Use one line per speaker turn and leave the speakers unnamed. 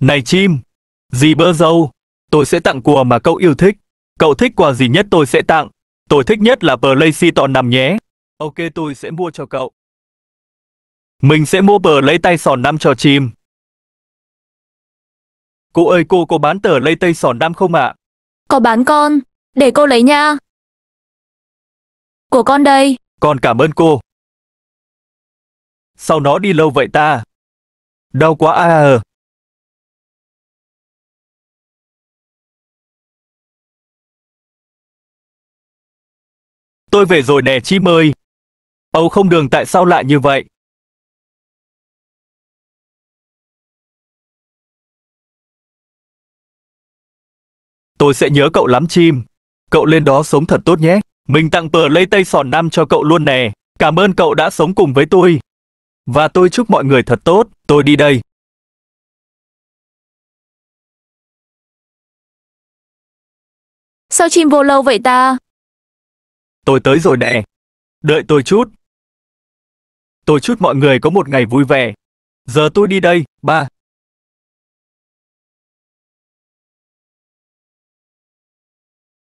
Này chim, gì bơ dâu, tôi sẽ tặng quà mà cậu yêu thích. Cậu thích quà gì nhất
tôi sẽ tặng. Tôi thích nhất là Play tọn nằm nhé.
Ok tôi sẽ mua cho cậu.
Mình sẽ mua bờ lấy tay sòn năm cho chim. Cô ơi cô có bán tờ lây tay sòn năm không ạ? À?
Có bán con, để cô lấy nha. Của con đây.
Con cảm ơn cô. Sao nó đi lâu vậy ta? Đau quá à.
tôi về rồi nè chim ơi. Âu không đường tại sao lại như vậy?
Tôi sẽ nhớ cậu lắm chim. Cậu lên đó sống thật tốt nhé. Mình tặng tờ lây tây sòn nam cho cậu luôn nè. Cảm ơn cậu đã sống cùng
với tôi. Và tôi chúc mọi người thật tốt. Tôi đi đây.
Sao chim vô lâu vậy ta?
Tôi tới rồi nè. Đợi tôi chút. Tôi chúc mọi người có một ngày vui vẻ. Giờ tôi đi đây, ba.